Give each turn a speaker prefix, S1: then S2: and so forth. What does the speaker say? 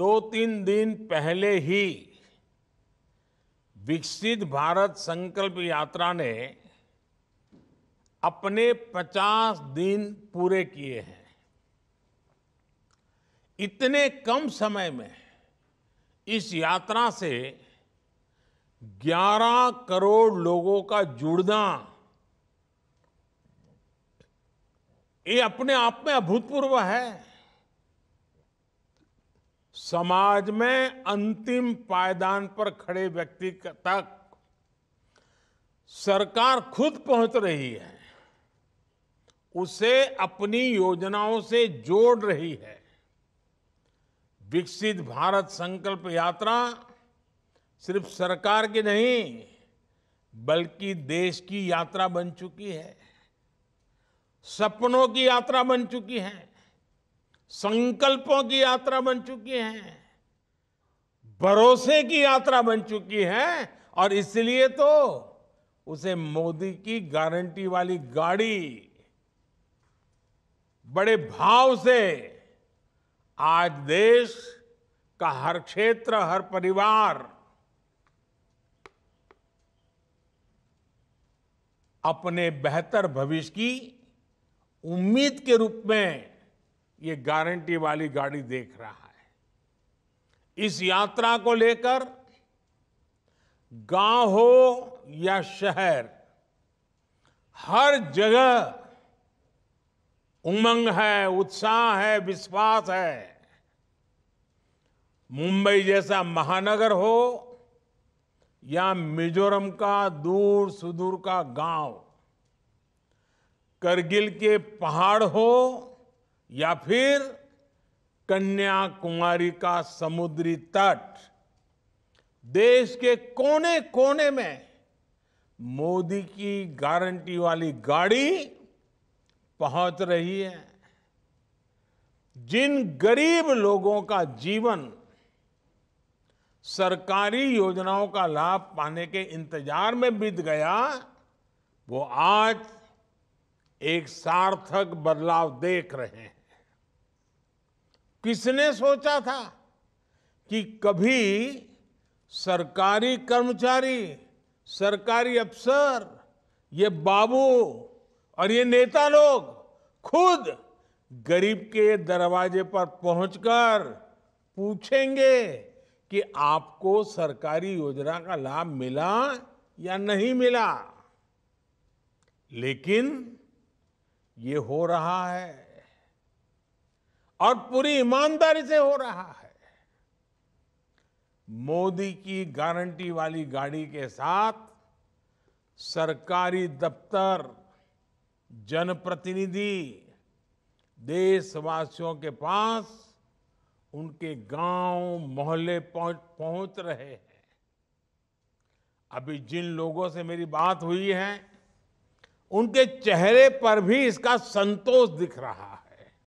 S1: दो तीन दिन पहले ही विकसित भारत संकल्प यात्रा ने अपने 50 दिन पूरे किए हैं इतने कम समय में इस यात्रा से 11 करोड़ लोगों का जुड़ना ये अपने आप में अभूतपूर्व है समाज में अंतिम पायदान पर खड़े व्यक्ति तक सरकार खुद पहुंच रही है उसे अपनी योजनाओं से जोड़ रही है विकसित भारत संकल्प यात्रा सिर्फ सरकार की नहीं बल्कि देश की यात्रा बन चुकी है सपनों की यात्रा बन चुकी है संकल्पों की यात्रा बन चुकी है भरोसे की यात्रा बन चुकी है और इसलिए तो उसे मोदी की गारंटी वाली गाड़ी बड़े भाव से आज देश का हर क्षेत्र हर परिवार अपने बेहतर भविष्य की उम्मीद के रूप में ये गारंटी वाली गाड़ी देख रहा है इस यात्रा को लेकर गांव हो या शहर हर जगह उमंग है उत्साह है विश्वास है मुंबई जैसा महानगर हो या मिजोरम का दूर सुदूर का गांव करगिल के पहाड़ हो या फिर कन्याकुमारी का समुद्री तट देश के कोने कोने में मोदी की गारंटी वाली गाड़ी पहुंच रही है जिन गरीब लोगों का जीवन सरकारी योजनाओं का लाभ पाने के इंतजार में बीत गया वो आज एक सार्थक बदलाव देख रहे हैं किसने सोचा था कि कभी सरकारी कर्मचारी सरकारी अफसर ये बाबू और ये नेता लोग खुद गरीब के दरवाजे पर पहुंचकर पूछेंगे कि आपको सरकारी योजना का लाभ मिला या नहीं मिला लेकिन ये हो रहा है और पूरी ईमानदारी से हो रहा है मोदी की गारंटी वाली गाड़ी के साथ सरकारी दफ्तर जनप्रतिनिधि देशवासियों के पास उनके गांव मोहल्ले पहुंच पहुंच रहे हैं अभी जिन लोगों से मेरी बात हुई है उनके चेहरे पर भी इसका संतोष दिख रहा है